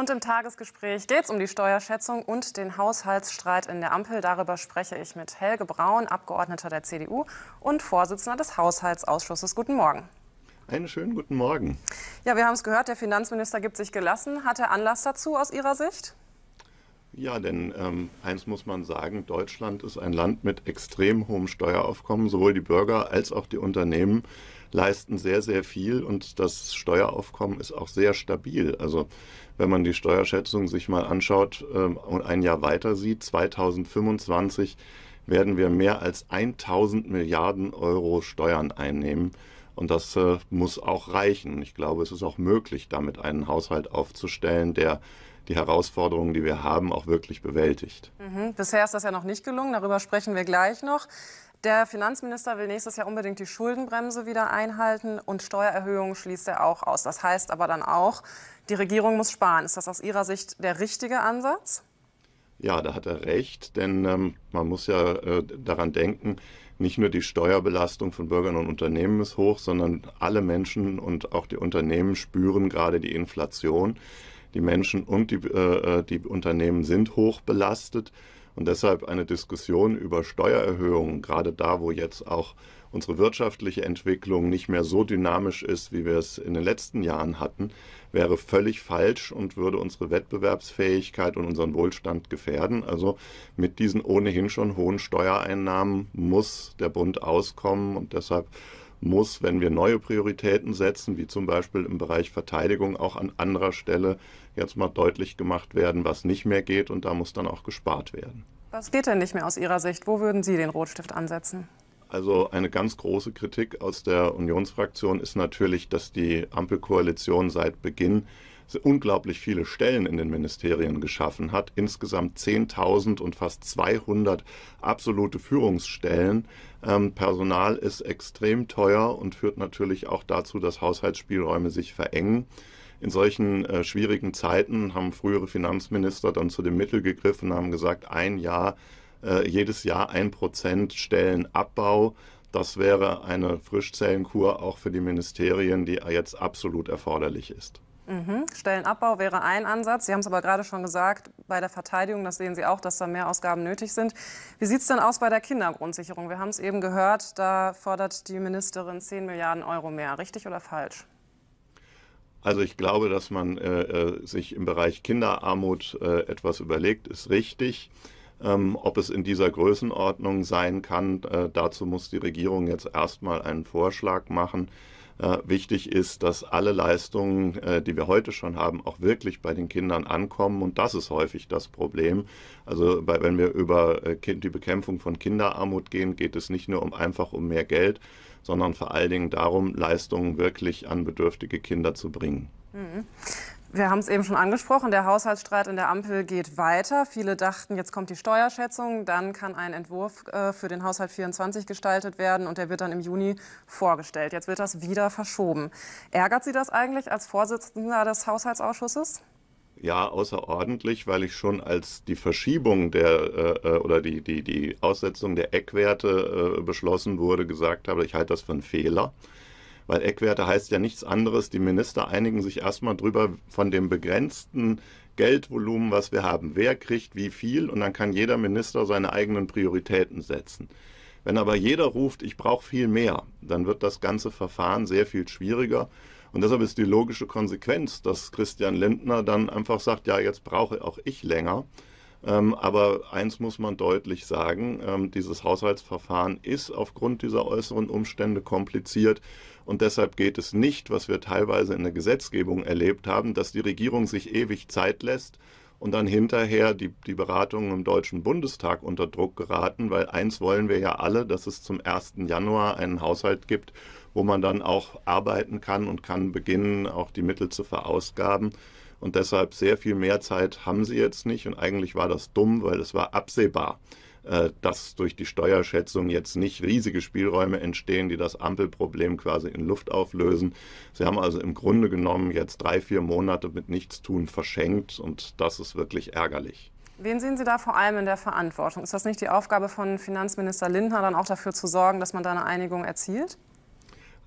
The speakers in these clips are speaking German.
Und im Tagesgespräch geht es um die Steuerschätzung und den Haushaltsstreit in der Ampel. Darüber spreche ich mit Helge Braun, Abgeordneter der CDU und Vorsitzender des Haushaltsausschusses. Guten Morgen. Einen schönen guten Morgen. Ja, wir haben es gehört, der Finanzminister gibt sich gelassen. Hat er Anlass dazu aus Ihrer Sicht? Ja, denn ähm, eins muss man sagen, Deutschland ist ein Land mit extrem hohem Steueraufkommen. Sowohl die Bürger als auch die Unternehmen leisten sehr, sehr viel und das Steueraufkommen ist auch sehr stabil. Also wenn man die Steuerschätzung sich mal anschaut ähm, und ein Jahr weiter sieht, 2025 werden wir mehr als 1000 Milliarden Euro Steuern einnehmen. Und das äh, muss auch reichen. Ich glaube, es ist auch möglich, damit einen Haushalt aufzustellen, der die Herausforderungen, die wir haben, auch wirklich bewältigt. Mhm. Bisher ist das ja noch nicht gelungen, darüber sprechen wir gleich noch. Der Finanzminister will nächstes Jahr unbedingt die Schuldenbremse wieder einhalten und Steuererhöhungen schließt er auch aus. Das heißt aber dann auch, die Regierung muss sparen. Ist das aus Ihrer Sicht der richtige Ansatz? Ja, da hat er recht, denn ähm, man muss ja äh, daran denken, nicht nur die Steuerbelastung von Bürgern und Unternehmen ist hoch, sondern alle Menschen und auch die Unternehmen spüren gerade die Inflation. Die Menschen und die, äh, äh die Unternehmen sind hoch belastet. Und deshalb eine Diskussion über Steuererhöhungen, gerade da, wo jetzt auch unsere wirtschaftliche Entwicklung nicht mehr so dynamisch ist, wie wir es in den letzten Jahren hatten, wäre völlig falsch und würde unsere Wettbewerbsfähigkeit und unseren Wohlstand gefährden. Also mit diesen ohnehin schon hohen Steuereinnahmen muss der Bund auskommen und deshalb muss, wenn wir neue Prioritäten setzen, wie zum Beispiel im Bereich Verteidigung, auch an anderer Stelle jetzt mal deutlich gemacht werden, was nicht mehr geht und da muss dann auch gespart werden. Was geht denn nicht mehr aus Ihrer Sicht? Wo würden Sie den Rotstift ansetzen? Also eine ganz große Kritik aus der Unionsfraktion ist natürlich, dass die Ampelkoalition seit Beginn unglaublich viele Stellen in den Ministerien geschaffen hat, insgesamt 10.000 und fast 200 absolute Führungsstellen. Ähm, Personal ist extrem teuer und führt natürlich auch dazu, dass Haushaltsspielräume sich verengen. In solchen äh, schwierigen Zeiten haben frühere Finanzminister dann zu dem Mittel gegriffen, und haben gesagt, ein Jahr, äh, jedes Jahr ein Prozent Stellenabbau. Das wäre eine Frischzellenkur auch für die Ministerien, die jetzt absolut erforderlich ist. Mhm. Stellenabbau wäre ein Ansatz. Sie haben es aber gerade schon gesagt, bei der Verteidigung, das sehen Sie auch, dass da mehr Ausgaben nötig sind. Wie sieht es denn aus bei der Kindergrundsicherung? Wir haben es eben gehört, da fordert die Ministerin 10 Milliarden Euro mehr. Richtig oder falsch? Also ich glaube, dass man äh, äh, sich im Bereich Kinderarmut äh, etwas überlegt, ist richtig. Ähm, ob es in dieser Größenordnung sein kann, äh, dazu muss die Regierung jetzt erstmal einen Vorschlag machen. Äh, wichtig ist, dass alle Leistungen, äh, die wir heute schon haben, auch wirklich bei den Kindern ankommen. Und das ist häufig das Problem. Also wenn wir über äh, die Bekämpfung von Kinderarmut gehen, geht es nicht nur um einfach um mehr Geld, sondern vor allen Dingen darum, Leistungen wirklich an bedürftige Kinder zu bringen. Mhm. Wir haben es eben schon angesprochen, der Haushaltsstreit in der Ampel geht weiter. Viele dachten, jetzt kommt die Steuerschätzung, dann kann ein Entwurf äh, für den Haushalt 24 gestaltet werden und der wird dann im Juni vorgestellt. Jetzt wird das wieder verschoben. Ärgert Sie das eigentlich als Vorsitzender des Haushaltsausschusses? Ja, außerordentlich, weil ich schon als die Verschiebung der äh, äh oder die, die, die Aussetzung der Eckwerte äh, beschlossen wurde, gesagt habe, ich halte das für einen Fehler weil Eckwerte heißt ja nichts anderes. Die Minister einigen sich erstmal drüber von dem begrenzten Geldvolumen, was wir haben. Wer kriegt wie viel und dann kann jeder Minister seine eigenen Prioritäten setzen. Wenn aber jeder ruft, ich brauche viel mehr, dann wird das ganze Verfahren sehr viel schwieriger. Und deshalb ist die logische Konsequenz, dass Christian Lindner dann einfach sagt, ja, jetzt brauche auch ich länger. Ähm, aber eins muss man deutlich sagen, ähm, dieses Haushaltsverfahren ist aufgrund dieser äußeren Umstände kompliziert. Und deshalb geht es nicht, was wir teilweise in der Gesetzgebung erlebt haben, dass die Regierung sich ewig Zeit lässt und dann hinterher die, die Beratungen im Deutschen Bundestag unter Druck geraten, weil eins wollen wir ja alle, dass es zum 1. Januar einen Haushalt gibt, wo man dann auch arbeiten kann und kann beginnen, auch die Mittel zu verausgaben und deshalb sehr viel mehr Zeit haben sie jetzt nicht. Und eigentlich war das dumm, weil es war absehbar, äh, dass durch die Steuerschätzung jetzt nicht riesige Spielräume entstehen, die das Ampelproblem quasi in Luft auflösen. Sie haben also im Grunde genommen jetzt drei, vier Monate mit Nichtstun verschenkt und das ist wirklich ärgerlich. Wen sehen Sie da vor allem in der Verantwortung? Ist das nicht die Aufgabe von Finanzminister Lindner, dann auch dafür zu sorgen, dass man da eine Einigung erzielt?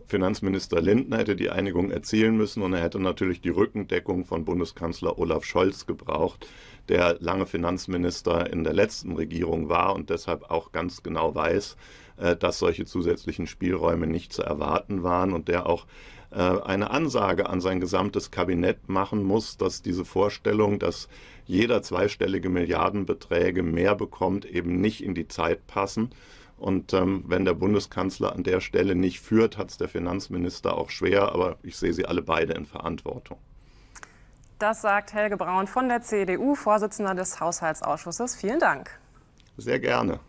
Finanzminister Lindner hätte die Einigung erzielen müssen und er hätte natürlich die Rückendeckung von Bundeskanzler Olaf Scholz gebraucht, der lange Finanzminister in der letzten Regierung war und deshalb auch ganz genau weiß, äh, dass solche zusätzlichen Spielräume nicht zu erwarten waren und der auch äh, eine Ansage an sein gesamtes Kabinett machen muss, dass diese Vorstellung, dass jeder zweistellige Milliardenbeträge mehr bekommt, eben nicht in die Zeit passen und ähm, wenn der Bundeskanzler an der Stelle nicht führt, hat es der Finanzminister auch schwer. Aber ich sehe sie alle beide in Verantwortung. Das sagt Helge Braun von der CDU, Vorsitzender des Haushaltsausschusses. Vielen Dank. Sehr gerne.